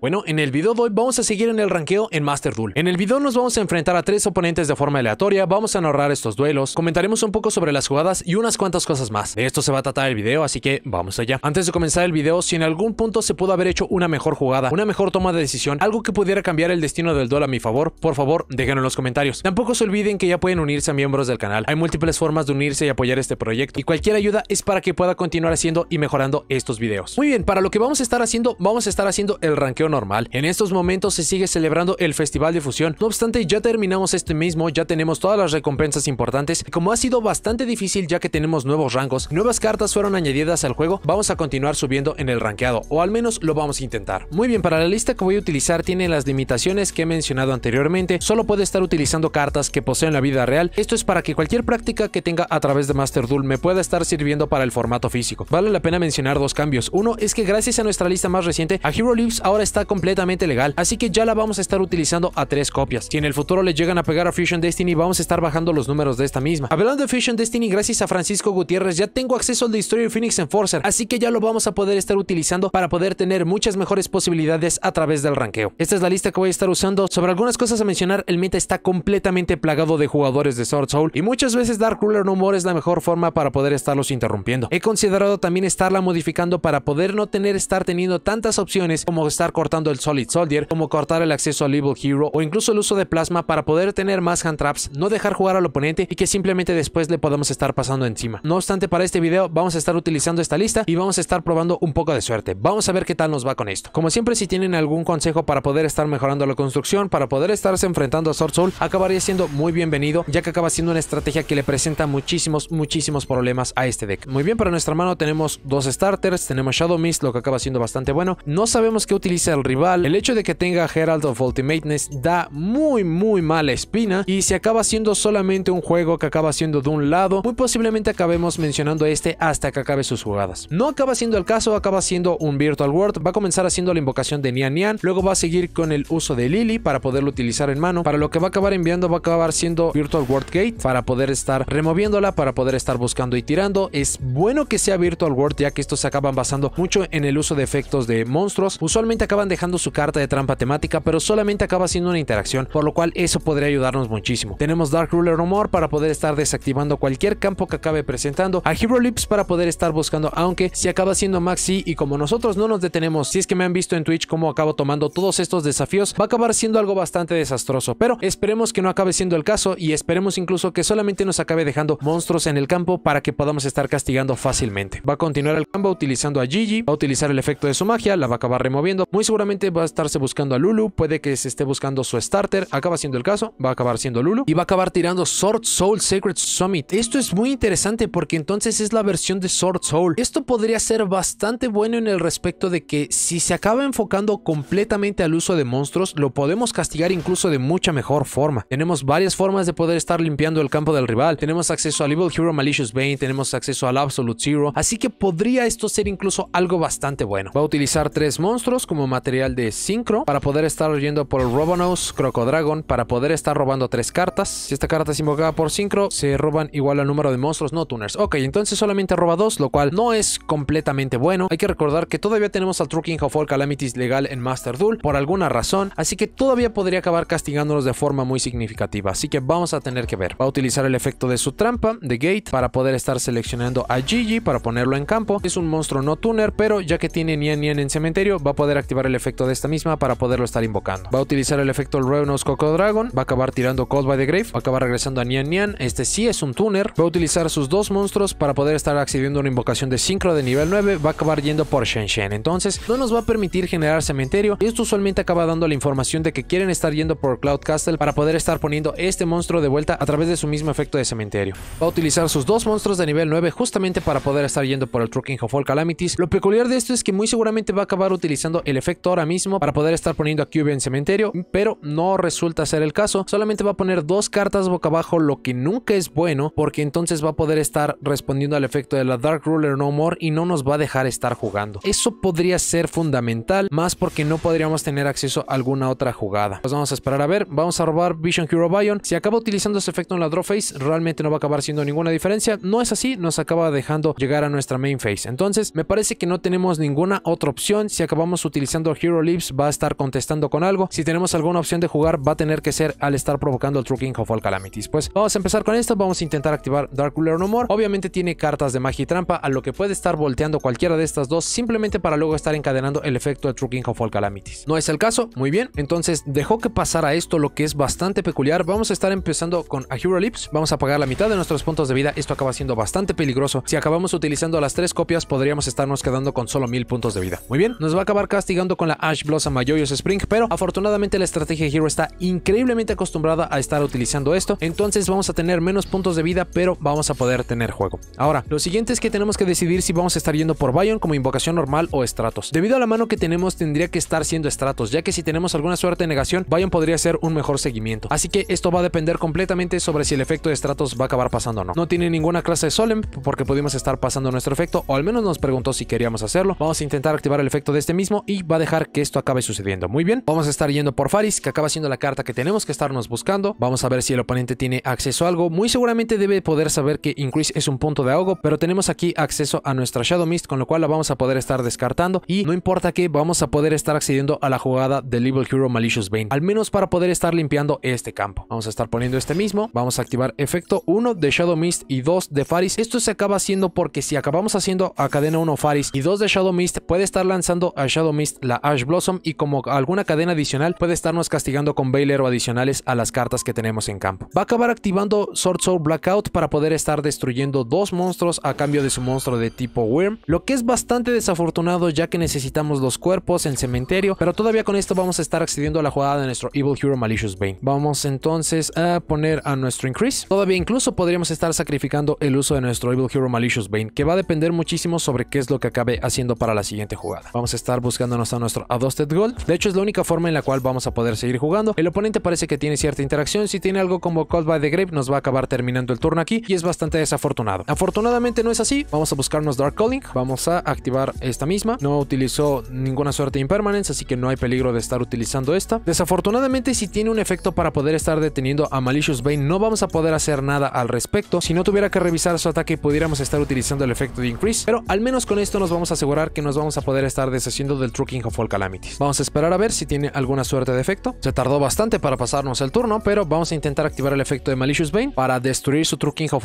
Bueno, en el video de hoy vamos a seguir en el ranqueo en Master Duel. En el video nos vamos a enfrentar a tres oponentes de forma aleatoria, vamos a narrar estos duelos, comentaremos un poco sobre las jugadas y unas cuantas cosas más. De esto se va a tratar el video, así que vamos allá. Antes de comenzar el video, si en algún punto se pudo haber hecho una mejor jugada, una mejor toma de decisión, algo que pudiera cambiar el destino del duelo a mi favor, por favor, déjenlo en los comentarios. Tampoco se olviden que ya pueden unirse a miembros del canal. Hay múltiples formas de unirse y apoyar este proyecto, y cualquier ayuda es para que pueda continuar haciendo y mejorando estos videos. Muy bien, para lo que vamos a estar haciendo, vamos a estar haciendo el ranqueo normal. En estos momentos se sigue celebrando el Festival de Fusión, no obstante ya terminamos este mismo, ya tenemos todas las recompensas importantes, como ha sido bastante difícil ya que tenemos nuevos rangos, nuevas cartas fueron añadidas al juego, vamos a continuar subiendo en el rankeado, o al menos lo vamos a intentar. Muy bien, para la lista que voy a utilizar tiene las limitaciones que he mencionado anteriormente, solo puede estar utilizando cartas que poseen la vida real, esto es para que cualquier práctica que tenga a través de Master Duel me pueda estar sirviendo para el formato físico. Vale la pena mencionar dos cambios, uno es que gracias a nuestra lista más reciente, a Hero Leaves ahora está está completamente legal, así que ya la vamos a estar utilizando a tres copias. Si en el futuro le llegan a pegar a Fusion Destiny, vamos a estar bajando los números de esta misma. Hablando de Fusion Destiny, gracias a Francisco Gutiérrez ya tengo acceso al Destroyer Phoenix Enforcer, así que ya lo vamos a poder estar utilizando para poder tener muchas mejores posibilidades a través del ranqueo. Esta es la lista que voy a estar usando. Sobre algunas cosas a mencionar, el meta está completamente plagado de jugadores de Sword Soul y muchas veces Dark Ruler No More es la mejor forma para poder estarlos interrumpiendo. He considerado también estarla modificando para poder no tener estar teniendo tantas opciones como estar con cortando el Solid Soldier, como cortar el acceso al Evil Hero o incluso el uso de plasma para poder tener más hand traps, no dejar jugar al oponente y que simplemente después le podemos estar pasando encima. No obstante, para este video vamos a estar utilizando esta lista y vamos a estar probando un poco de suerte. Vamos a ver qué tal nos va con esto. Como siempre, si tienen algún consejo para poder estar mejorando la construcción, para poder estarse enfrentando a Sword Soul, acabaría siendo muy bienvenido, ya que acaba siendo una estrategia que le presenta muchísimos, muchísimos problemas a este deck. Muy bien, para nuestra mano tenemos dos starters, tenemos Shadow Mist, lo que acaba siendo bastante bueno. No sabemos qué utiliza el rival, el hecho de que tenga Herald of Ultimateness da muy muy mala espina y si acaba siendo solamente un juego que acaba siendo de un lado, muy posiblemente acabemos mencionando este hasta que acabe sus jugadas. No acaba siendo el caso, acaba siendo un Virtual World, va a comenzar haciendo la invocación de Nian Nian, luego va a seguir con el uso de Lily para poderlo utilizar en mano, para lo que va a acabar enviando va a acabar siendo Virtual World Gate para poder estar removiéndola, para poder estar buscando y tirando. Es bueno que sea Virtual World ya que estos se acaban basando mucho en el uso de efectos de monstruos, usualmente acaban dejando su carta de trampa temática, pero solamente acaba siendo una interacción, por lo cual eso podría ayudarnos muchísimo. Tenemos Dark Ruler rumor para poder estar desactivando cualquier campo que acabe presentando, a Hero Lips para poder estar buscando, aunque si acaba siendo Maxi y como nosotros no nos detenemos, si es que me han visto en Twitch cómo acabo tomando todos estos desafíos, va a acabar siendo algo bastante desastroso, pero esperemos que no acabe siendo el caso y esperemos incluso que solamente nos acabe dejando monstruos en el campo para que podamos estar castigando fácilmente. Va a continuar el campo utilizando a Gigi, va a utilizar el efecto de su magia, la va a acabar removiendo, muy seguramente va a estarse buscando a Lulu, puede que se esté buscando su starter, acaba siendo el caso, va a acabar siendo Lulu y va a acabar tirando Sword Soul Sacred Summit. Esto es muy interesante porque entonces es la versión de Sword Soul. Esto podría ser bastante bueno en el respecto de que si se acaba enfocando completamente al uso de monstruos, lo podemos castigar incluso de mucha mejor forma. Tenemos varias formas de poder estar limpiando el campo del rival, tenemos acceso al Evil Hero Malicious Bane, tenemos acceso al Absolute Zero, así que podría esto ser incluso algo bastante bueno. Va a utilizar tres monstruos como matar material de Synchro para poder estar oyendo por Robonos, Crocodragon, para poder estar robando tres cartas. Si esta carta es invocada por Synchro, se roban igual al número de monstruos no tuners. Ok, entonces solamente roba dos, lo cual no es completamente bueno. Hay que recordar que todavía tenemos al Trucking of All Calamities legal en Master Duel por alguna razón, así que todavía podría acabar castigándonos de forma muy significativa. Así que vamos a tener que ver. Va a utilizar el efecto de su trampa, de Gate, para poder estar seleccionando a Gigi para ponerlo en campo. Es un monstruo no tuner, pero ya que tiene Nian Nian en cementerio, va a poder activar el efecto de esta misma para poderlo estar invocando. Va a utilizar el efecto Revenus Coco Dragon, va a acabar tirando Cold by the Grave, va a acabar regresando a Nian Nian, este sí es un tuner, va a utilizar sus dos monstruos para poder estar accediendo a una invocación de sincro de nivel 9, va a acabar yendo por Shen Shen, entonces no nos va a permitir generar cementerio y esto usualmente acaba dando la información de que quieren estar yendo por Cloud Castle para poder estar poniendo este monstruo de vuelta a través de su mismo efecto de cementerio. Va a utilizar sus dos monstruos de nivel 9 justamente para poder estar yendo por el Trucking of All Calamities. Lo peculiar de esto es que muy seguramente va a acabar utilizando el efecto ahora mismo para poder estar poniendo a QB en cementerio, pero no resulta ser el caso. Solamente va a poner dos cartas boca abajo, lo que nunca es bueno, porque entonces va a poder estar respondiendo al efecto de la Dark Ruler No More y no nos va a dejar estar jugando. Eso podría ser fundamental, más porque no podríamos tener acceso a alguna otra jugada. Pues vamos a esperar a ver, vamos a robar Vision Hero Bion. Si acaba utilizando ese efecto en la draw phase, realmente no va a acabar siendo ninguna diferencia. No es así, nos acaba dejando llegar a nuestra main phase. Entonces, me parece que no tenemos ninguna otra opción si acabamos utilizando Hero lips va a estar contestando con algo. Si tenemos alguna opción de jugar va a tener que ser al estar provocando el Trucking of All Calamities. Pues vamos a empezar con esto, vamos a intentar activar Dark Ruler No More. Obviamente tiene cartas de magia y trampa a lo que puede estar volteando cualquiera de estas dos simplemente para luego estar encadenando el efecto de Trucking of All Calamities. No es el caso, muy bien. Entonces dejó que pasara esto lo que es bastante peculiar. Vamos a estar empezando con a Hero lips Vamos a pagar la mitad de nuestros puntos de vida. Esto acaba siendo bastante peligroso. Si acabamos utilizando las tres copias podríamos estarnos quedando con solo mil puntos de vida. Muy bien, nos va a acabar castigando con la Ash Blossom a Joyous Spring, pero afortunadamente la estrategia Hero está increíblemente acostumbrada a estar utilizando esto, entonces vamos a tener menos puntos de vida, pero vamos a poder tener juego. Ahora, lo siguiente es que tenemos que decidir si vamos a estar yendo por Bayon como invocación normal o Stratos. Debido a la mano que tenemos, tendría que estar siendo Stratos, ya que si tenemos alguna suerte de negación, Bayon podría ser un mejor seguimiento. Así que esto va a depender completamente sobre si el efecto de Stratos va a acabar pasando o no. No tiene ninguna clase de Solemn, porque pudimos estar pasando nuestro efecto, o al menos nos preguntó si queríamos hacerlo. Vamos a intentar activar el efecto de este mismo y va a dejar que esto acabe sucediendo. Muy bien, vamos a estar yendo por Faris, que acaba siendo la carta que tenemos que estarnos buscando. Vamos a ver si el oponente tiene acceso a algo. Muy seguramente debe poder saber que Increase es un punto de ahogo, pero tenemos aquí acceso a nuestra Shadow Mist, con lo cual la vamos a poder estar descartando. Y no importa que, vamos a poder estar accediendo a la jugada del Evil Hero Malicious Bane, al menos para poder estar limpiando este campo. Vamos a estar poniendo este mismo. Vamos a activar efecto 1 de Shadow Mist y 2 de Faris. Esto se acaba haciendo porque si acabamos haciendo a cadena 1 Faris y 2 de Shadow Mist, puede estar lanzando a Shadow Mist la Ash Blossom y como alguna cadena adicional puede estarnos castigando con Baylor o adicionales a las cartas que tenemos en campo. Va a acabar activando Sword Soul Blackout para poder estar destruyendo dos monstruos a cambio de su monstruo de tipo Worm, lo que es bastante desafortunado ya que necesitamos los cuerpos, en cementerio, pero todavía con esto vamos a estar accediendo a la jugada de nuestro Evil Hero Malicious Bane. Vamos entonces a poner a nuestro Increase. Todavía incluso podríamos estar sacrificando el uso de nuestro Evil Hero Malicious Bane, que va a depender muchísimo sobre qué es lo que acabe haciendo para la siguiente jugada. Vamos a estar buscándonos a nuestro Adosted Gold. De hecho, es la única forma en la cual vamos a poder seguir jugando. El oponente parece que tiene cierta interacción. Si tiene algo como Cold by the Grave, nos va a acabar terminando el turno aquí y es bastante desafortunado. Afortunadamente no es así. Vamos a buscarnos Dark Calling. Vamos a activar esta misma. No utilizó ninguna suerte de impermanence, así que no hay peligro de estar utilizando esta. Desafortunadamente, si tiene un efecto para poder estar deteniendo a Malicious Bane, no vamos a poder hacer nada al respecto. Si no tuviera que revisar su ataque, pudiéramos estar utilizando el efecto de Increase. Pero al menos con esto nos vamos a asegurar que nos vamos a poder estar deshaciendo del Trucking of Fall Calamities. Vamos a esperar a ver si tiene alguna suerte de efecto. Se tardó bastante para pasarnos el turno, pero vamos a intentar activar el efecto de Malicious Bane para destruir su True King of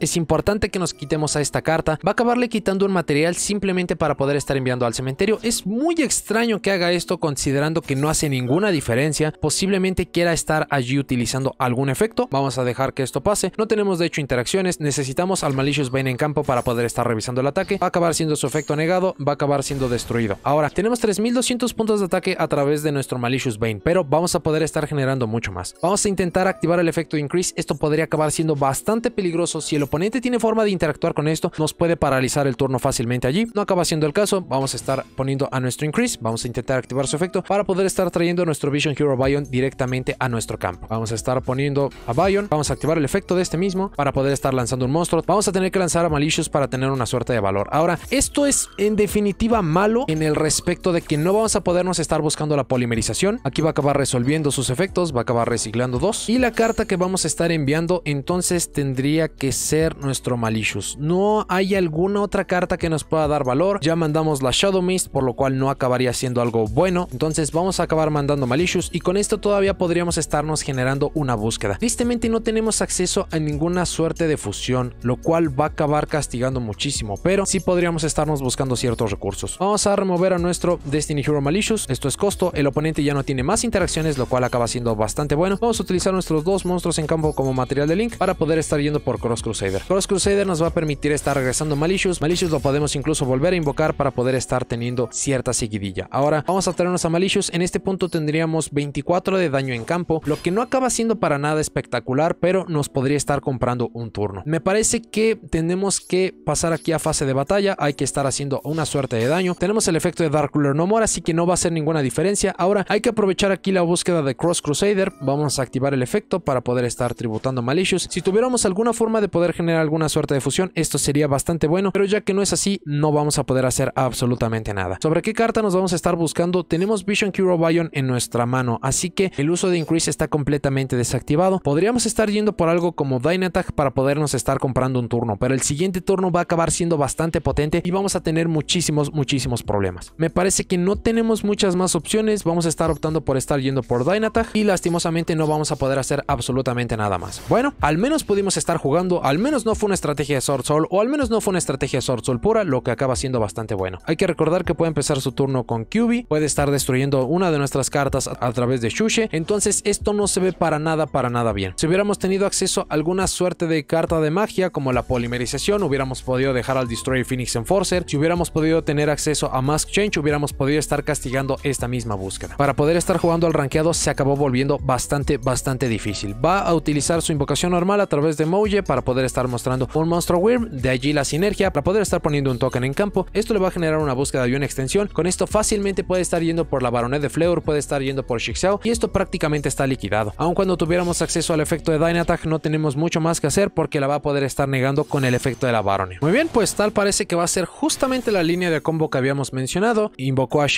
Es importante que nos quitemos a esta carta. Va a acabarle quitando un material simplemente para poder estar enviando al cementerio. Es muy extraño que haga esto considerando que no hace ninguna diferencia. Posiblemente quiera estar allí utilizando algún efecto. Vamos a dejar que esto pase. No tenemos de hecho interacciones. Necesitamos al Malicious Bane en campo para poder estar revisando el ataque. Va a acabar siendo su efecto negado. Va a acabar siendo destruido. Ahora, tenemos tres 1200 puntos de ataque a través de nuestro Malicious Bane, pero vamos a poder estar generando mucho más. Vamos a intentar activar el efecto Increase, esto podría acabar siendo bastante peligroso. Si el oponente tiene forma de interactuar con esto, nos puede paralizar el turno fácilmente allí. No acaba siendo el caso, vamos a estar poniendo a nuestro Increase, vamos a intentar activar su efecto para poder estar trayendo nuestro Vision Hero Bion directamente a nuestro campo. Vamos a estar poniendo a Bion, vamos a activar el efecto de este mismo para poder estar lanzando un monstruo. Vamos a tener que lanzar a Malicious para tener una suerte de valor. Ahora, esto es en definitiva malo en el respecto de que no vamos a podernos estar buscando la polimerización. Aquí va a acabar resolviendo sus efectos, va a acabar reciclando dos. Y la carta que vamos a estar enviando entonces tendría que ser nuestro Malicious. No hay alguna otra carta que nos pueda dar valor. Ya mandamos la Shadow Mist, por lo cual no acabaría siendo algo bueno. Entonces vamos a acabar mandando Malicious y con esto todavía podríamos estarnos generando una búsqueda. Tristemente no tenemos acceso a ninguna suerte de fusión, lo cual va a acabar castigando muchísimo, pero sí podríamos estarnos buscando ciertos recursos. Vamos a remover a nuestro Destiny Hero Malicious, esto es costo, el oponente ya no tiene más interacciones, lo cual acaba siendo bastante bueno. Vamos a utilizar nuestros dos monstruos en campo como material de Link para poder estar yendo por Cross Crusader. Cross Crusader nos va a permitir estar regresando Malicious, Malicious lo podemos incluso volver a invocar para poder estar teniendo cierta seguidilla. Ahora vamos a traernos a Malicious, en este punto tendríamos 24 de daño en campo, lo que no acaba siendo para nada espectacular, pero nos podría estar comprando un turno. Me parece que tenemos que pasar aquí a fase de batalla, hay que estar haciendo una suerte de daño. Tenemos el efecto de Dark Cooler mora, así que no va a hacer ninguna diferencia. Ahora hay que aprovechar aquí la búsqueda de Cross Crusader, vamos a activar el efecto para poder estar tributando Malicious. Si tuviéramos alguna forma de poder generar alguna suerte de fusión, esto sería bastante bueno, pero ya que no es así, no vamos a poder hacer absolutamente nada. ¿Sobre qué carta nos vamos a estar buscando? Tenemos Vision Hero Bion en nuestra mano, así que el uso de Increase está completamente desactivado. Podríamos estar yendo por algo como Dynatag para podernos estar comprando un turno, pero el siguiente turno va a acabar siendo bastante potente y vamos a tener muchísimos, muchísimos problemas. Me parece que no tenemos muchas más opciones, vamos a estar optando por estar yendo por Dynatag y lastimosamente no vamos a poder hacer absolutamente nada más. Bueno, al menos pudimos estar jugando, al menos no fue una estrategia de Sword Soul o al menos no fue una estrategia de Sword Soul pura, lo que acaba siendo bastante bueno. Hay que recordar que puede empezar su turno con QB, puede estar destruyendo una de nuestras cartas a través de Shushe, entonces esto no se ve para nada, para nada bien. Si hubiéramos tenido acceso a alguna suerte de carta de magia como la polimerización, hubiéramos podido dejar al Destroy Phoenix Enforcer, si hubiéramos podido tener acceso a Mask Change, hubiéramos podría estar castigando esta misma búsqueda. Para poder estar jugando al rankeado se acabó volviendo bastante, bastante difícil. Va a utilizar su invocación normal a través de Mouye para poder estar mostrando un monstruo Wyrm, de allí la sinergia para poder estar poniendo un token en campo. Esto le va a generar una búsqueda y una extensión. Con esto fácilmente puede estar yendo por la Baronet de Fleur, puede estar yendo por Shixiao y esto prácticamente está liquidado. Aun cuando tuviéramos acceso al efecto de Dynatag no tenemos mucho más que hacer porque la va a poder estar negando con el efecto de la Baronet. Muy bien, pues tal parece que va a ser justamente la línea de combo que habíamos mencionado a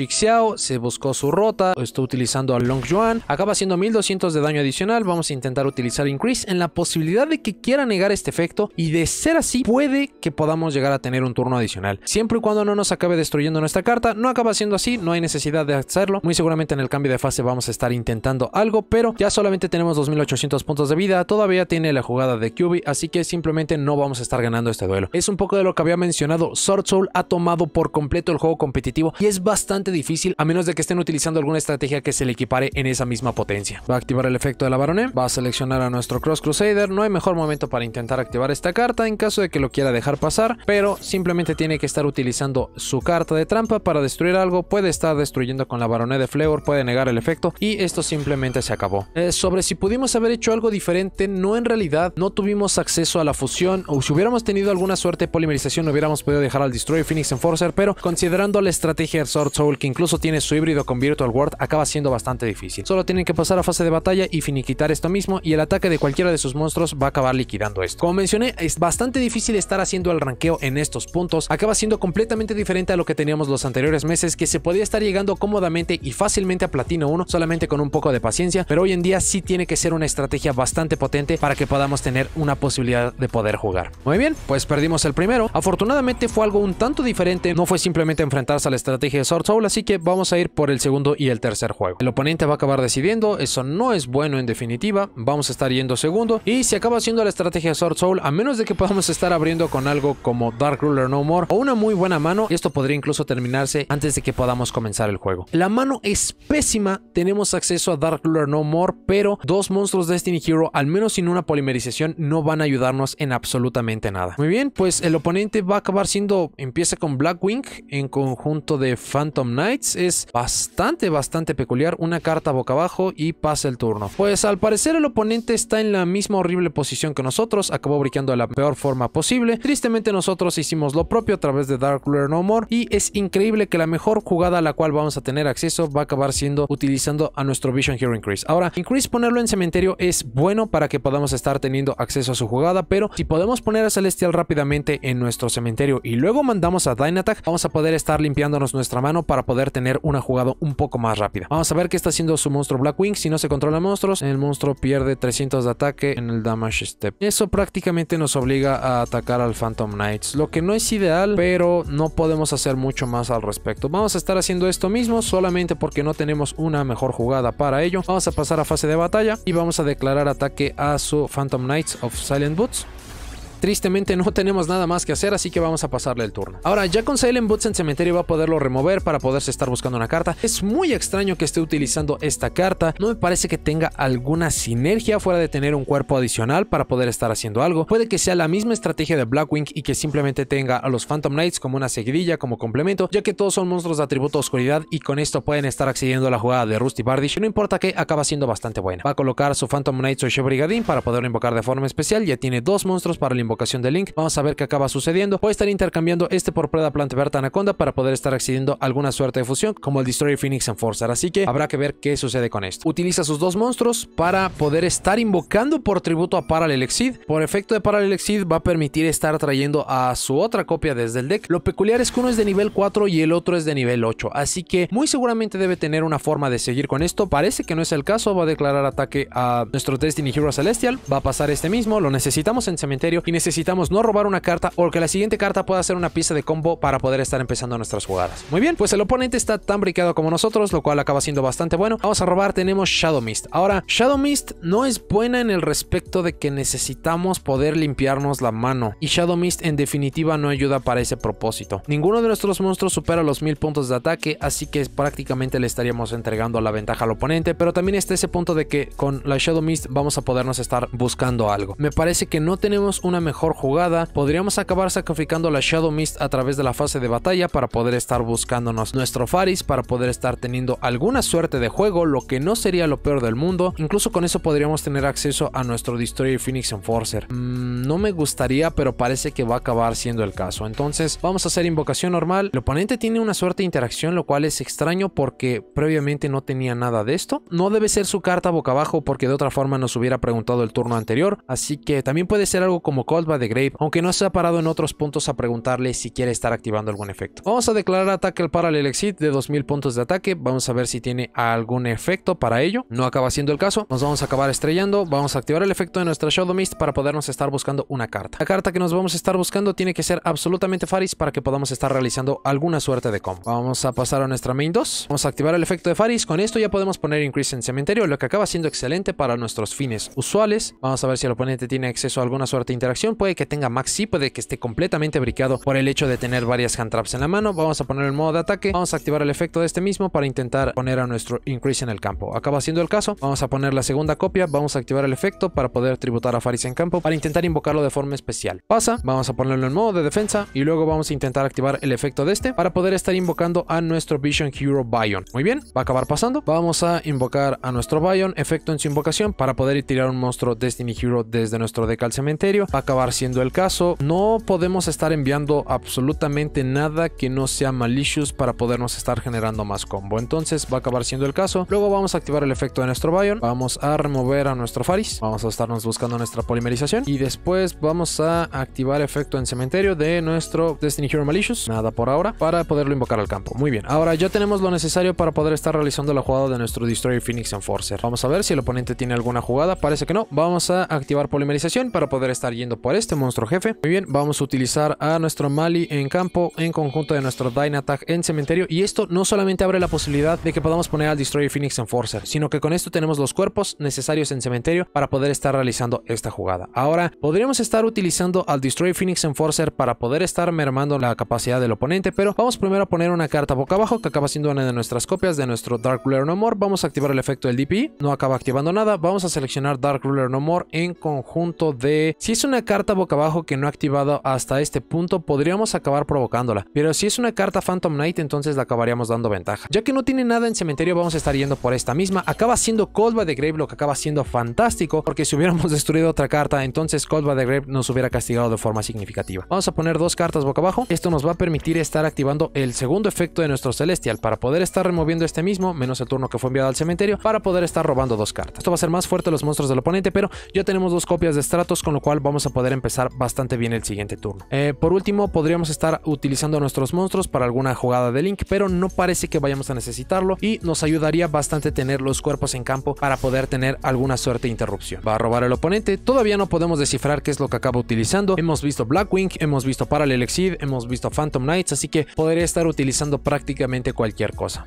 se buscó su rota, está utilizando a Long Yuan, acaba haciendo 1200 de daño adicional, vamos a intentar utilizar Increase en la posibilidad de que quiera negar este efecto y de ser así puede que podamos llegar a tener un turno adicional. Siempre y cuando no nos acabe destruyendo nuestra carta, no acaba siendo así, no hay necesidad de hacerlo, muy seguramente en el cambio de fase vamos a estar intentando algo, pero ya solamente tenemos 2800 puntos de vida, todavía tiene la jugada de QB, así que simplemente no vamos a estar ganando este duelo. Es un poco de lo que había mencionado, Sword Soul ha tomado por completo el juego competitivo y es bastante bastante difícil a menos de que estén utilizando alguna estrategia que se le equipare en esa misma potencia. Va a activar el efecto de la baronet, va a seleccionar a nuestro Cross Crusader, no hay mejor momento para intentar activar esta carta en caso de que lo quiera dejar pasar, pero simplemente tiene que estar utilizando su carta de trampa para destruir algo, puede estar destruyendo con la baronet de Fleur, puede negar el efecto y esto simplemente se acabó. Eh, sobre si pudimos haber hecho algo diferente, no en realidad no tuvimos acceso a la fusión o si hubiéramos tenido alguna suerte de polimerización no hubiéramos podido dejar al Destroy Phoenix Enforcer, pero considerando la estrategia Sword Soul, que incluso tiene su híbrido con Virtual World, acaba siendo bastante difícil. Solo tienen que pasar a fase de batalla y finiquitar esto mismo, y el ataque de cualquiera de sus monstruos va a acabar liquidando esto. Como mencioné, es bastante difícil estar haciendo el ranqueo en estos puntos, acaba siendo completamente diferente a lo que teníamos los anteriores meses, que se podía estar llegando cómodamente y fácilmente a Platino 1 solamente con un poco de paciencia, pero hoy en día sí tiene que ser una estrategia bastante potente para que podamos tener una posibilidad de poder jugar. Muy bien, pues perdimos el primero. Afortunadamente fue algo un tanto diferente, no fue simplemente enfrentarse a la estrategia de Soul Soul, así que vamos a ir por el segundo y el tercer juego. El oponente va a acabar decidiendo, eso no es bueno en definitiva, vamos a estar yendo segundo y se acaba siendo la estrategia Sword Soul a menos de que podamos estar abriendo con algo como Dark Ruler No More o una muy buena mano, esto podría incluso terminarse antes de que podamos comenzar el juego. La mano es pésima, tenemos acceso a Dark Ruler No More, pero dos monstruos Destiny Hero, al menos sin una polimerización, no van a ayudarnos en absolutamente nada. Muy bien, pues el oponente va a acabar siendo, empieza con Blackwing en conjunto de Phantom Knights es bastante, bastante peculiar. Una carta boca abajo y pasa el turno. Pues al parecer el oponente está en la misma horrible posición que nosotros. Acabó briqueando de la peor forma posible. Tristemente nosotros hicimos lo propio a través de Dark Lure No More. Y es increíble que la mejor jugada a la cual vamos a tener acceso va a acabar siendo utilizando a nuestro Vision Hero Increase. Ahora, Increase ponerlo en cementerio es bueno para que podamos estar teniendo acceso a su jugada. Pero si podemos poner a Celestial rápidamente en nuestro cementerio y luego mandamos a Dynatag, vamos a poder estar limpiándonos nuestra mano para poder tener una jugada un poco más rápida. Vamos a ver qué está haciendo su monstruo Blackwing. Si no se controla monstruos, el monstruo pierde 300 de ataque en el damage step. Eso prácticamente nos obliga a atacar al Phantom Knights, lo que no es ideal, pero no podemos hacer mucho más al respecto. Vamos a estar haciendo esto mismo solamente porque no tenemos una mejor jugada para ello. Vamos a pasar a fase de batalla y vamos a declarar ataque a su Phantom Knights of Silent Boots. Tristemente no tenemos nada más que hacer, así que vamos a pasarle el turno. Ahora, ya con Silent Boots en cementerio va a poderlo remover para poderse estar buscando una carta. Es muy extraño que esté utilizando esta carta. No me parece que tenga alguna sinergia fuera de tener un cuerpo adicional para poder estar haciendo algo. Puede que sea la misma estrategia de Blackwing y que simplemente tenga a los Phantom Knights como una seguidilla, como complemento, ya que todos son monstruos de atributo oscuridad y con esto pueden estar accediendo a la jugada de Rusty Bardish. no importa que acaba siendo bastante buena. Va a colocar su Phantom Knights o Brigadín para poder invocar de forma especial. Ya tiene dos monstruos para el invocación de Link. Vamos a ver qué acaba sucediendo. puede estar intercambiando este por Preda Planta Verde Anaconda para poder estar accediendo a alguna suerte de fusión como el Destroyer Phoenix Enforcer. Así que habrá que ver qué sucede con esto. Utiliza sus dos monstruos para poder estar invocando por tributo a Paralelexid. Por efecto de Paralelexid va a permitir estar trayendo a su otra copia desde el deck. Lo peculiar es que uno es de nivel 4 y el otro es de nivel 8. Así que muy seguramente debe tener una forma de seguir con esto. Parece que no es el caso. Va a declarar ataque a nuestro Destiny Hero Celestial. Va a pasar este mismo. Lo necesitamos en cementerio necesitamos no robar una carta o que la siguiente carta pueda ser una pieza de combo para poder estar empezando nuestras jugadas. Muy bien, pues el oponente está tan bricado como nosotros, lo cual acaba siendo bastante bueno. Vamos a robar, tenemos Shadow Mist. Ahora, Shadow Mist no es buena en el respecto de que necesitamos poder limpiarnos la mano y Shadow Mist en definitiva no ayuda para ese propósito. Ninguno de nuestros monstruos supera los mil puntos de ataque, así que prácticamente le estaríamos entregando la ventaja al oponente, pero también está ese punto de que con la Shadow Mist vamos a podernos estar buscando algo. Me parece que no tenemos una mejor mejor jugada, podríamos acabar sacrificando la Shadow Mist a través de la fase de batalla para poder estar buscándonos nuestro Faris, para poder estar teniendo alguna suerte de juego, lo que no sería lo peor del mundo, incluso con eso podríamos tener acceso a nuestro Destroyer Phoenix Enforcer. Mm, no me gustaría, pero parece que va a acabar siendo el caso, entonces vamos a hacer invocación normal, el oponente tiene una suerte de interacción, lo cual es extraño porque previamente no tenía nada de esto, no debe ser su carta boca abajo porque de otra forma nos hubiera preguntado el turno anterior, así que también puede ser algo como de Grave, aunque no se ha parado en otros puntos a preguntarle si quiere estar activando algún efecto. Vamos a declarar ataque al Paralel Exit de 2000 puntos de ataque, vamos a ver si tiene algún efecto para ello. No acaba siendo el caso, nos vamos a acabar estrellando, vamos a activar el efecto de nuestra Shadow Mist para podernos estar buscando una carta. La carta que nos vamos a estar buscando tiene que ser absolutamente Faris para que podamos estar realizando alguna suerte de combo. Vamos a pasar a nuestra main 2, vamos a activar el efecto de Faris, con esto ya podemos poner Increase en Cementerio, lo que acaba siendo excelente para nuestros fines usuales. Vamos a ver si el oponente tiene acceso a alguna suerte de interacción puede que tenga max maxi, puede que esté completamente bricado por el hecho de tener varias hand traps en la mano. Vamos a poner el modo de ataque, vamos a activar el efecto de este mismo para intentar poner a nuestro increase en el campo. Acaba siendo el caso, vamos a poner la segunda copia, vamos a activar el efecto para poder tributar a Faris en campo para intentar invocarlo de forma especial. Pasa, vamos a ponerlo en modo de defensa y luego vamos a intentar activar el efecto de este para poder estar invocando a nuestro Vision Hero Bion. Muy bien, va a acabar pasando. Vamos a invocar a nuestro Bion, efecto en su invocación para poder tirar un monstruo Destiny Hero desde nuestro deck al cementerio acabar siendo el caso, no podemos estar enviando absolutamente nada que no sea malicious para podernos estar generando más combo. Entonces va a acabar siendo el caso. Luego vamos a activar el efecto de nuestro Bion. Vamos a remover a nuestro Faris. Vamos a estarnos buscando nuestra polimerización. Y después vamos a activar efecto en cementerio de nuestro Destiny Hero Malicious. Nada por ahora. Para poderlo invocar al campo. Muy bien. Ahora ya tenemos lo necesario para poder estar realizando la jugada de nuestro Destroyer Phoenix Enforcer. Vamos a ver si el oponente tiene alguna jugada. Parece que no. Vamos a activar polimerización para poder estar yendo por este monstruo jefe. Muy bien, vamos a utilizar a nuestro Mali en campo en conjunto de nuestro Dynatag en cementerio. Y esto no solamente abre la posibilidad de que podamos poner al Destroyer Phoenix Enforcer, sino que con esto tenemos los cuerpos necesarios en cementerio para poder estar realizando esta jugada. Ahora, podríamos estar utilizando al Destroyer Phoenix Enforcer para poder estar mermando la capacidad del oponente, pero vamos primero a poner una carta boca abajo que acaba siendo una de nuestras copias de nuestro Dark Ruler No More. Vamos a activar el efecto del DP, no acaba activando nada. Vamos a seleccionar Dark Ruler No More en conjunto de... Si es una carta boca abajo que no ha activado hasta este punto, podríamos acabar provocándola. Pero si es una carta Phantom Knight, entonces la acabaríamos dando ventaja. Ya que no tiene nada en cementerio, vamos a estar yendo por esta misma. Acaba siendo Cold by the Grave, lo que acaba siendo fantástico, porque si hubiéramos destruido otra carta, entonces Cold by the Grave nos hubiera castigado de forma significativa. Vamos a poner dos cartas boca abajo. Esto nos va a permitir estar activando el segundo efecto de nuestro Celestial para poder estar removiendo este mismo, menos el turno que fue enviado al cementerio, para poder estar robando dos cartas. Esto va a ser más fuerte los monstruos del oponente, pero ya tenemos dos copias de Estratos con lo cual vamos a poder poder empezar bastante bien el siguiente turno. Eh, por último, podríamos estar utilizando nuestros monstruos para alguna jugada de Link, pero no parece que vayamos a necesitarlo y nos ayudaría bastante tener los cuerpos en campo para poder tener alguna suerte de interrupción. Va a robar el oponente, todavía no podemos descifrar qué es lo que acaba utilizando. Hemos visto Blackwing, hemos visto Parallel Exceed, hemos visto Phantom Knights, así que podría estar utilizando prácticamente cualquier cosa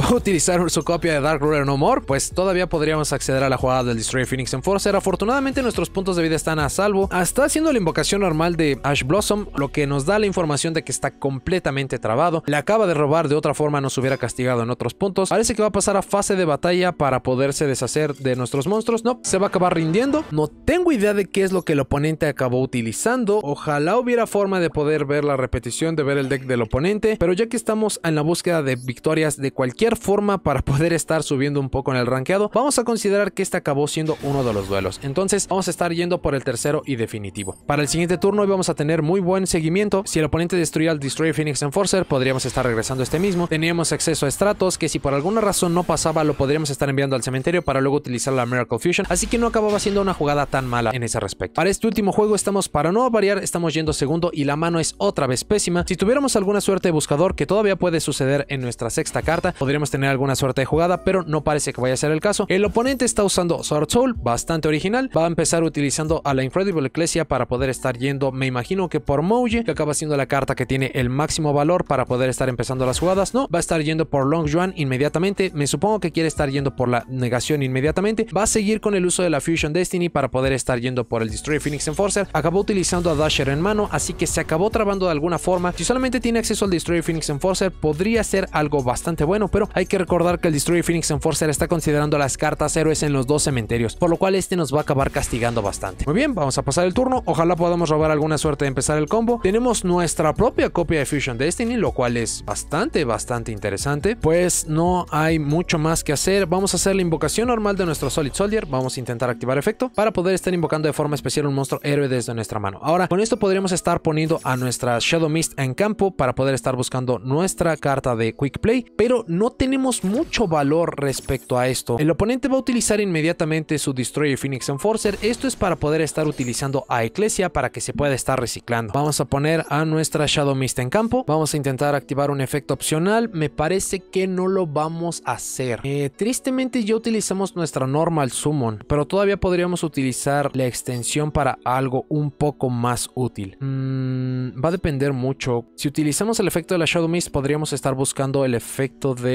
va a utilizar su copia de Dark Ruler No More, pues todavía podríamos acceder a la jugada del Destroyer Phoenix Enforcer. Afortunadamente nuestros puntos de vida están a salvo. Está haciendo la invocación normal de Ash Blossom, lo que nos da la información de que está completamente trabado. Le acaba de robar, de otra forma nos hubiera castigado en otros puntos. Parece que va a pasar a fase de batalla para poderse deshacer de nuestros monstruos. No, se va a acabar rindiendo. No tengo idea de qué es lo que el oponente acabó utilizando. Ojalá hubiera forma de poder ver la repetición, de ver el deck del oponente. Pero ya que estamos en la búsqueda de victorias de cualquier forma para poder estar subiendo un poco en el ranqueado. vamos a considerar que este acabó siendo uno de los duelos. Entonces vamos a estar yendo por el tercero y definitivo. Para el siguiente turno hoy vamos a tener muy buen seguimiento. Si el oponente destruía al Destroyer Phoenix Enforcer, podríamos estar regresando este mismo. Teníamos acceso a estratos que si por alguna razón no pasaba lo podríamos estar enviando al cementerio para luego utilizar la Miracle Fusion. Así que no acababa siendo una jugada tan mala en ese respecto. Para este último juego estamos para no variar, estamos yendo segundo y la mano es otra vez pésima. Si tuviéramos alguna suerte de buscador que todavía puede suceder en nuestra sexta carta, podríamos podríamos tener alguna suerte de jugada, pero no parece que vaya a ser el caso. El oponente está usando Sword Soul, bastante original, va a empezar utilizando a la Incredible Ecclesia para poder estar yendo, me imagino que por Moje que acaba siendo la carta que tiene el máximo valor para poder estar empezando las jugadas, no, va a estar yendo por Long Juan inmediatamente, me supongo que quiere estar yendo por la negación inmediatamente, va a seguir con el uso de la Fusion Destiny para poder estar yendo por el Destroy Phoenix Enforcer, acabó utilizando a Dasher en mano, así que se acabó trabando de alguna forma, si solamente tiene acceso al Destroy Phoenix Enforcer podría ser algo bastante bueno, pero hay que recordar que el Destroy Phoenix Enforcer está considerando las cartas héroes en los dos cementerios, por lo cual este nos va a acabar castigando bastante. Muy bien, vamos a pasar el turno, ojalá podamos robar alguna suerte de empezar el combo. Tenemos nuestra propia copia de Fusion Destiny, lo cual es bastante, bastante interesante, pues no hay mucho más que hacer. Vamos a hacer la invocación normal de nuestro Solid Soldier, vamos a intentar activar efecto para poder estar invocando de forma especial un monstruo héroe desde nuestra mano. Ahora, con esto podríamos estar poniendo a nuestra Shadow Mist en campo para poder estar buscando nuestra carta de Quick Play, pero no no tenemos mucho valor respecto a esto. El oponente va a utilizar inmediatamente su Destroyer Phoenix Enforcer. Esto es para poder estar utilizando a Ecclesia para que se pueda estar reciclando. Vamos a poner a nuestra Shadow Mist en campo. Vamos a intentar activar un efecto opcional. Me parece que no lo vamos a hacer. Eh, tristemente ya utilizamos nuestra Normal Summon, pero todavía podríamos utilizar la extensión para algo un poco más útil. Mm, va a depender mucho. Si utilizamos el efecto de la Shadow Mist podríamos estar buscando el efecto de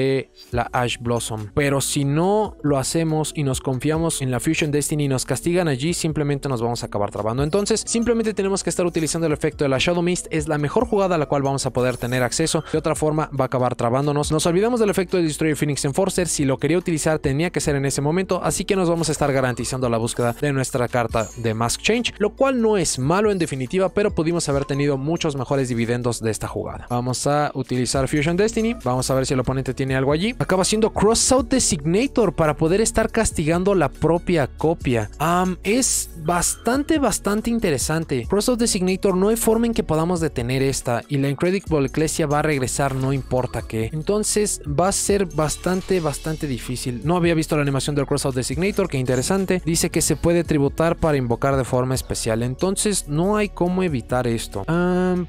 la Ash Blossom. Pero si no lo hacemos y nos confiamos en la Fusion Destiny y nos castigan allí, simplemente nos vamos a acabar trabando. Entonces, simplemente tenemos que estar utilizando el efecto de la Shadow Mist. Es la mejor jugada a la cual vamos a poder tener acceso. De otra forma, va a acabar trabándonos. Nos olvidamos del efecto de Destroyer Phoenix Enforcer. Si lo quería utilizar, tenía que ser en ese momento. Así que nos vamos a estar garantizando la búsqueda de nuestra carta de Mask Change, lo cual no es malo en definitiva, pero pudimos haber tenido muchos mejores dividendos de esta jugada. Vamos a utilizar Fusion Destiny. Vamos a ver si el oponente tiene algo allí. Acaba siendo Crossout Designator para poder estar castigando la propia copia. es bastante, bastante interesante. Crossout Designator no hay forma en que podamos detener esta y la Incredible Ecclesia va a regresar no importa qué. Entonces va a ser bastante, bastante difícil. No había visto la animación del Crossout Designator, que interesante. Dice que se puede tributar para invocar de forma especial. Entonces no hay cómo evitar esto.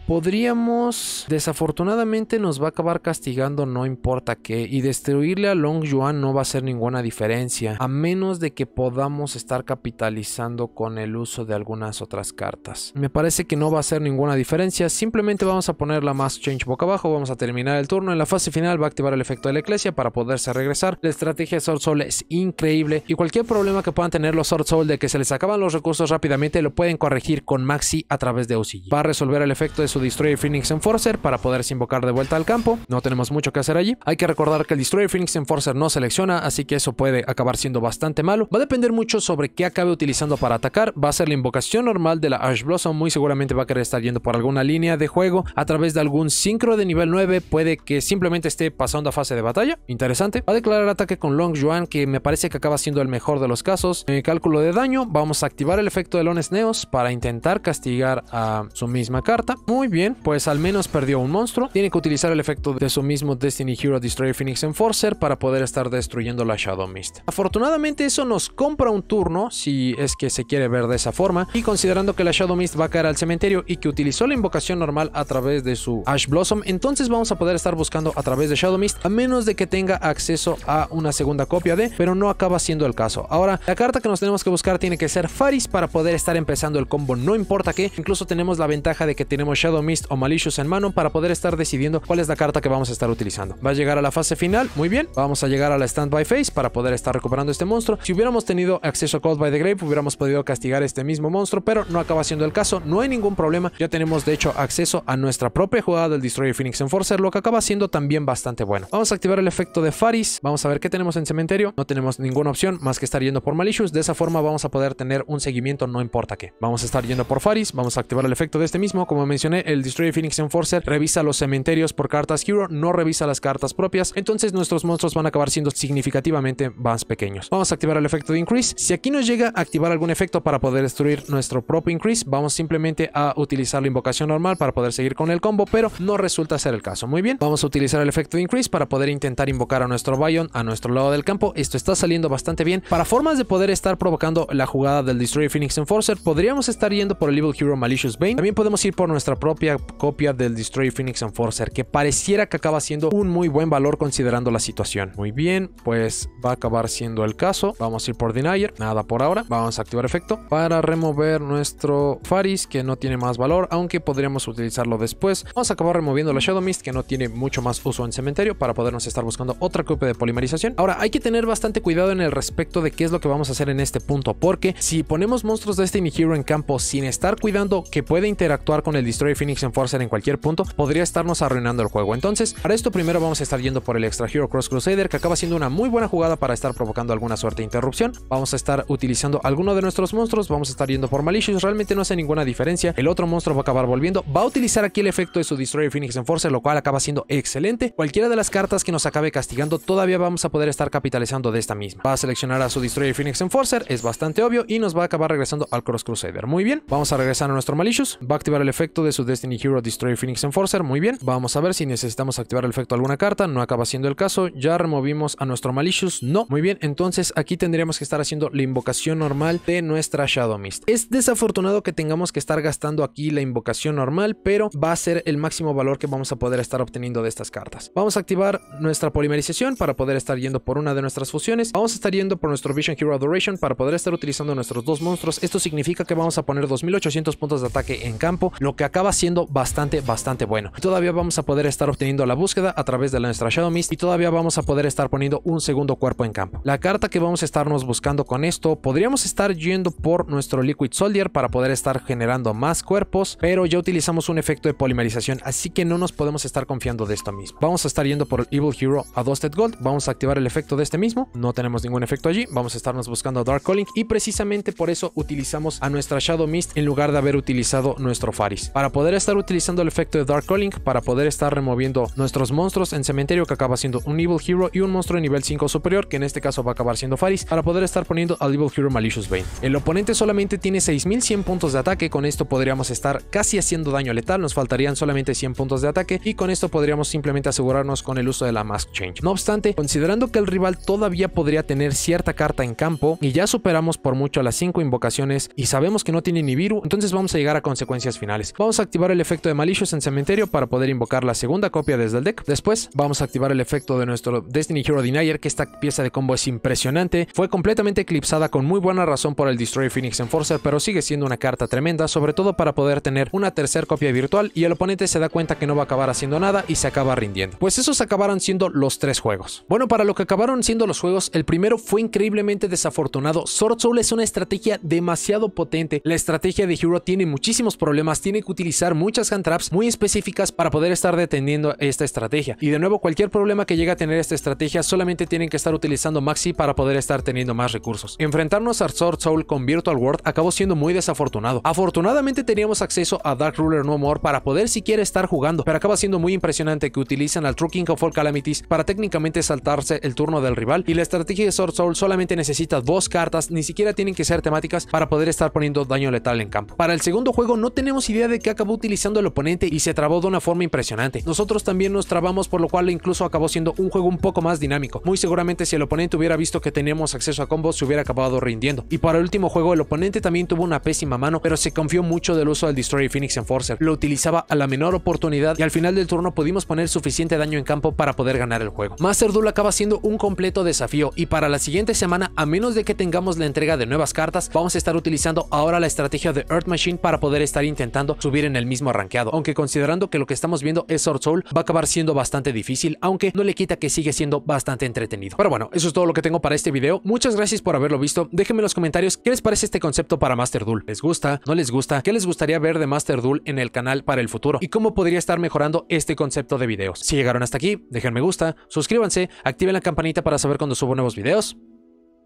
podríamos... Desafortunadamente nos va a acabar castigando no importa qué y destruirle a Long Yuan no va a hacer ninguna diferencia, a menos de que podamos estar capitalizando con el uso de algunas otras cartas. Me parece que no va a hacer ninguna diferencia, simplemente vamos a poner la Mass change boca abajo, vamos a terminar el turno, en la fase final va a activar el efecto de la iglesia para poderse regresar. La estrategia de Sword Soul es increíble y cualquier problema que puedan tener los Sword Soul de que se les acaban los recursos rápidamente lo pueden corregir con Maxi a través de OCG. Va a resolver el efecto de su Destroyer Phoenix Enforcer para poderse invocar de vuelta al campo, no tenemos mucho que hacer allí, hay que recordar recordar que el Destroyer Phoenix Enforcer no selecciona, así que eso puede acabar siendo bastante malo. Va a depender mucho sobre qué acabe utilizando para atacar. Va a ser la invocación normal de la Ash Blossom. Muy seguramente va a querer estar yendo por alguna línea de juego a través de algún sincro de nivel 9. Puede que simplemente esté pasando a fase de batalla. Interesante. Va a declarar ataque con Long Yuan, que me parece que acaba siendo el mejor de los casos. En el cálculo de daño, vamos a activar el efecto de Lones Neos para intentar castigar a su misma carta. Muy bien, pues al menos perdió un monstruo. Tiene que utilizar el efecto de su mismo Destiny Hero Destroyer Phoenix Enforcer para poder estar destruyendo la Shadow Mist. Afortunadamente eso nos compra un turno si es que se quiere ver de esa forma y considerando que la Shadow Mist va a caer al cementerio y que utilizó la invocación normal a través de su Ash Blossom, entonces vamos a poder estar buscando a través de Shadow Mist a menos de que tenga acceso a una segunda copia de, pero no acaba siendo el caso. Ahora, la carta que nos tenemos que buscar tiene que ser Faris para poder estar empezando el combo, no importa que, incluso tenemos la ventaja de que tenemos Shadow Mist o Malicious en mano para poder estar decidiendo cuál es la carta que vamos a estar utilizando. Va a llegar a la fase fase final, muy bien, vamos a llegar a la standby phase para poder estar recuperando este monstruo. Si hubiéramos tenido acceso a Cold by the Grave, hubiéramos podido castigar este mismo monstruo, pero no acaba siendo el caso, no hay ningún problema. Ya tenemos de hecho acceso a nuestra propia jugada del Destroyer Phoenix Enforcer, lo que acaba siendo también bastante bueno. Vamos a activar el efecto de Faris, vamos a ver qué tenemos en cementerio. No tenemos ninguna opción más que estar yendo por Malicious, de esa forma vamos a poder tener un seguimiento no importa qué. Vamos a estar yendo por Faris, vamos a activar el efecto de este mismo. Como mencioné, el Destroyer Phoenix Enforcer revisa los cementerios por cartas Hero, no revisa las cartas propias entonces nuestros monstruos van a acabar siendo significativamente más pequeños. Vamos a activar el efecto de increase. Si aquí nos llega a activar algún efecto para poder destruir nuestro propio increase, vamos simplemente a utilizar la invocación normal para poder seguir con el combo, pero no resulta ser el caso. Muy bien, vamos a utilizar el efecto de increase para poder intentar invocar a nuestro Bion a nuestro lado del campo. Esto está saliendo bastante bien. Para formas de poder estar provocando la jugada del Destroy Phoenix Enforcer, podríamos estar yendo por el Evil Hero Malicious Bane. También podemos ir por nuestra propia copia del Destroy Phoenix Enforcer, que pareciera que acaba siendo un muy buen valor considerando la situación. Muy bien, pues va a acabar siendo el caso. Vamos a ir por denier, nada por ahora. Vamos a activar efecto para remover nuestro Faris que no tiene más valor, aunque podríamos utilizarlo después. Vamos a acabar removiendo la Shadow Mist que no tiene mucho más uso en cementerio para podernos estar buscando otra copia de polimerización. Ahora hay que tener bastante cuidado en el respecto de qué es lo que vamos a hacer en este punto, porque si ponemos monstruos de este mi Hero en campo sin estar cuidando que puede interactuar con el Destroyer Phoenix Enforcer en cualquier punto, podría estarnos arruinando el juego. Entonces, para esto primero vamos a estar yendo por el extra hero cross crusader que acaba siendo una muy buena jugada para estar provocando alguna suerte de interrupción. Vamos a estar utilizando alguno de nuestros monstruos, vamos a estar yendo por malicious, realmente no hace ninguna diferencia. El otro monstruo va a acabar volviendo, va a utilizar aquí el efecto de su destroyer phoenix enforcer, lo cual acaba siendo excelente. Cualquiera de las cartas que nos acabe castigando todavía vamos a poder estar capitalizando de esta misma. Va a seleccionar a su destroyer phoenix enforcer, es bastante obvio y nos va a acabar regresando al cross crusader. Muy bien, vamos a regresar a nuestro malicious, va a activar el efecto de su destiny hero destroyer phoenix enforcer, muy bien. Vamos a ver si necesitamos activar el efecto de alguna carta, no acaba siendo el caso. Ya removimos a nuestro Malicious. No. Muy bien, entonces aquí tendríamos que estar haciendo la invocación normal de nuestra Shadow Mist. Es desafortunado que tengamos que estar gastando aquí la invocación normal, pero va a ser el máximo valor que vamos a poder estar obteniendo de estas cartas. Vamos a activar nuestra polimerización para poder estar yendo por una de nuestras fusiones. Vamos a estar yendo por nuestro Vision Hero Adoration para poder estar utilizando nuestros dos monstruos. Esto significa que vamos a poner 2800 puntos de ataque en campo, lo que acaba siendo bastante, bastante bueno. todavía vamos a poder estar obteniendo la búsqueda a través de nuestra Shadow Mist y todavía vamos a poder estar poniendo un segundo cuerpo en campo. La carta que vamos a estarnos buscando con esto, podríamos estar yendo por nuestro Liquid Soldier para poder estar generando más cuerpos, pero ya utilizamos un efecto de polimerización, así que no nos podemos estar confiando de esto mismo. Vamos a estar yendo por el Evil Hero a Dusted Gold, vamos a activar el efecto de este mismo, no tenemos ningún efecto allí, vamos a estarnos buscando Dark Calling y precisamente por eso utilizamos a nuestra Shadow Mist en lugar de haber utilizado nuestro Faris. Para poder estar utilizando el efecto de Dark Calling, para poder estar removiendo nuestros monstruos en cementerio acaba siendo un Evil Hero y un monstruo de nivel 5 superior, que en este caso va a acabar siendo Faris, para poder estar poniendo al Evil Hero Malicious Bane. El oponente solamente tiene 6100 puntos de ataque, con esto podríamos estar casi haciendo daño letal, nos faltarían solamente 100 puntos de ataque y con esto podríamos simplemente asegurarnos con el uso de la Mask Change. No obstante, considerando que el rival todavía podría tener cierta carta en campo y ya superamos por mucho las 5 invocaciones y sabemos que no tiene ni Nibiru, entonces vamos a llegar a consecuencias finales. Vamos a activar el efecto de Malicious en cementerio para poder invocar la segunda copia desde el deck. Después vamos a activar el efecto de nuestro Destiny Hero Denier, que esta pieza de combo es impresionante. Fue completamente eclipsada con muy buena razón por el Destroy Phoenix Enforcer, pero sigue siendo una carta tremenda, sobre todo para poder tener una tercera copia virtual y el oponente se da cuenta que no va a acabar haciendo nada y se acaba rindiendo. Pues esos acabaron siendo los tres juegos. Bueno, para lo que acabaron siendo los juegos, el primero fue increíblemente desafortunado. Sword Soul es una estrategia demasiado potente. La estrategia de Hero tiene muchísimos problemas, tiene que utilizar muchas hand traps muy específicas para poder estar deteniendo esta estrategia. Y de nuevo, cualquier problema que llega a tener esta estrategia, solamente tienen que estar utilizando Maxi para poder estar teniendo más recursos. Enfrentarnos a Sword Soul con Virtual World acabó siendo muy desafortunado. Afortunadamente teníamos acceso a Dark Ruler No More para poder siquiera estar jugando, pero acaba siendo muy impresionante que utilizan al True King of All Calamities para técnicamente saltarse el turno del rival y la estrategia de Sword Soul solamente necesita dos cartas, ni siquiera tienen que ser temáticas para poder estar poniendo daño letal en campo. Para el segundo juego no tenemos idea de qué acabó utilizando el oponente y se trabó de una forma impresionante. Nosotros también nos trabamos por lo cual incluso acabó siendo un juego un poco más dinámico. Muy seguramente si el oponente hubiera visto que teníamos acceso a combos se hubiera acabado rindiendo. Y para el último juego el oponente también tuvo una pésima mano, pero se confió mucho del uso del Destroy Phoenix Enforcer. Lo utilizaba a la menor oportunidad y al final del turno pudimos poner suficiente daño en campo para poder ganar el juego. Master Duel acaba siendo un completo desafío y para la siguiente semana, a menos de que tengamos la entrega de nuevas cartas, vamos a estar utilizando ahora la estrategia de Earth Machine para poder estar intentando subir en el mismo arranqueado. Aunque considerando que lo que estamos viendo es Sword Soul, va a acabar siendo bastante difícil aunque no le quita que sigue siendo bastante entretenido. Pero bueno, eso es todo lo que tengo para este video. Muchas gracias por haberlo visto. Déjenme en los comentarios qué les parece este concepto para Master Duel. ¿Les gusta? ¿No les gusta? ¿Qué les gustaría ver de Master Duel en el canal para el futuro? ¿Y cómo podría estar mejorando este concepto de videos? Si llegaron hasta aquí, dejen me gusta, suscríbanse, activen la campanita para saber cuando subo nuevos videos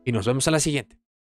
y nos vemos en la siguiente.